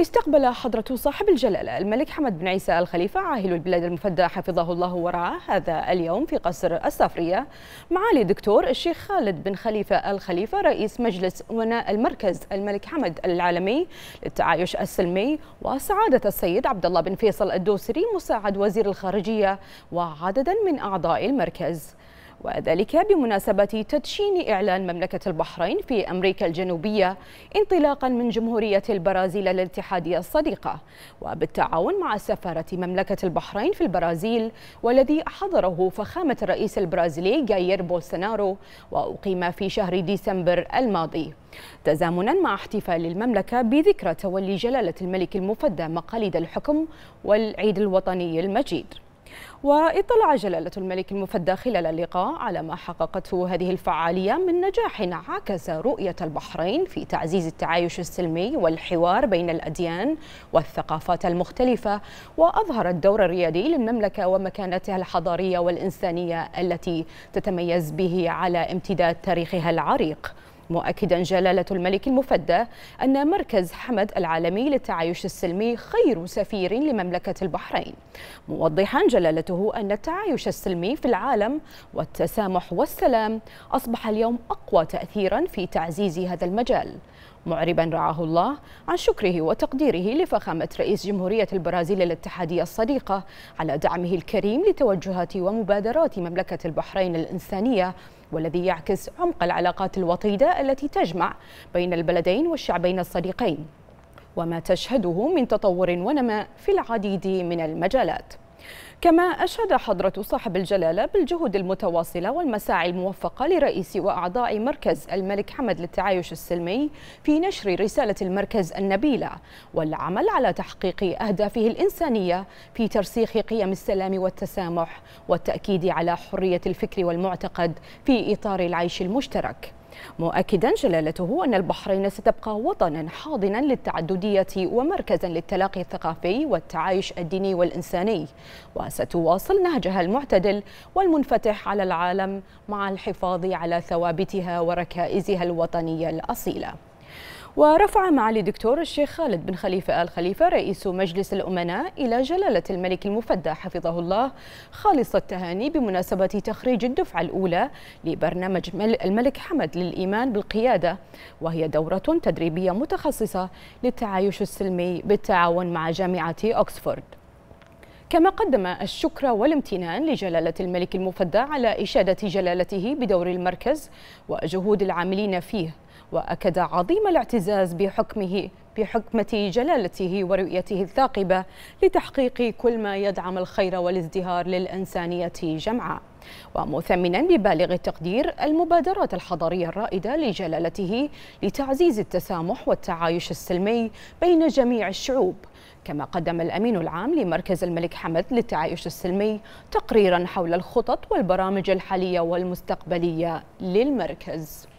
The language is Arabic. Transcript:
استقبل حضرة صاحب الجلالة الملك حمد بن عيسى الخليفة عاهل البلاد المفدى حفظه الله ورعاه هذا اليوم في قصر السافرية معالي الدكتور الشيخ خالد بن خليفة الخليفة رئيس مجلس أمناء المركز الملك حمد العالمي للتعايش السلمي وسعادة السيد عبد الله بن فيصل الدوسري مساعد وزير الخارجية وعددا من أعضاء المركز وذلك بمناسبة تدشين إعلان مملكة البحرين في أمريكا الجنوبية انطلاقا من جمهورية البرازيل الاتحادية الصديقة وبالتعاون مع سفارة مملكة البحرين في البرازيل والذي حضره فخامة الرئيس البرازيلي جاير بولسونارو وأقيم في شهر ديسمبر الماضي تزامنا مع احتفال المملكة بذكرى تولي جلالة الملك المفدى مقاليد الحكم والعيد الوطني المجيد واطلع جلالة الملك المفدى خلال اللقاء على ما حققته هذه الفعالية من نجاح عكس رؤية البحرين في تعزيز التعايش السلمي والحوار بين الأديان والثقافات المختلفة وأظهر الدور الريادي للمملكة ومكانتها الحضارية والإنسانية التي تتميز به على امتداد تاريخها العريق مؤكدا جلالة الملك المفدى أن مركز حمد العالمي للتعايش السلمي خير سفير لمملكة البحرين موضحا جلالته أن التعايش السلمي في العالم والتسامح والسلام أصبح اليوم أقوى تأثيرا في تعزيز هذا المجال معربا رعاه الله عن شكره وتقديره لفخامة رئيس جمهورية البرازيل الاتحادية الصديقة على دعمه الكريم لتوجهات ومبادرات مملكة البحرين الإنسانية والذي يعكس عمق العلاقات الوطيدة التي تجمع بين البلدين والشعبين الصديقين وما تشهده من تطور ونماء في العديد من المجالات كما أشاد حضرة صاحب الجلالة بالجهود المتواصلة والمساعي الموفقة لرئيس وأعضاء مركز الملك حمد للتعايش السلمي في نشر رسالة المركز النبيلة والعمل على تحقيق أهدافه الإنسانية في ترسيخ قيم السلام والتسامح والتأكيد على حرية الفكر والمعتقد في إطار العيش المشترك مؤكدا جلالته أن البحرين ستبقى وطنا حاضنا للتعددية ومركزا للتلاقي الثقافي والتعايش الديني والإنساني وستواصل نهجها المعتدل والمنفتح على العالم مع الحفاظ على ثوابتها وركائزها الوطنية الأصيلة ورفع معالي الدكتور الشيخ خالد بن خليفة آل خليفة رئيس مجلس الأمناء إلى جلالة الملك المفدى حفظه الله خالص التهاني بمناسبة تخريج الدفعة الأولى لبرنامج الملك حمد للإيمان بالقيادة وهي دورة تدريبية متخصصة للتعايش السلمي بالتعاون مع جامعة أكسفورد كما قدم الشكر والامتنان لجلالة الملك المفدى على إشادة جلالته بدور المركز وجهود العاملين فيه وأكد عظيم الاعتزاز بحكمه بحكمة جلالته ورؤيته الثاقبة لتحقيق كل ما يدعم الخير والازدهار للإنسانية جمعاء ومثمنا ببالغ التقدير المبادرات الحضارية الرائدة لجلالته لتعزيز التسامح والتعايش السلمي بين جميع الشعوب كما قدم الأمين العام لمركز الملك حمد للتعايش السلمي تقريرا حول الخطط والبرامج الحالية والمستقبلية للمركز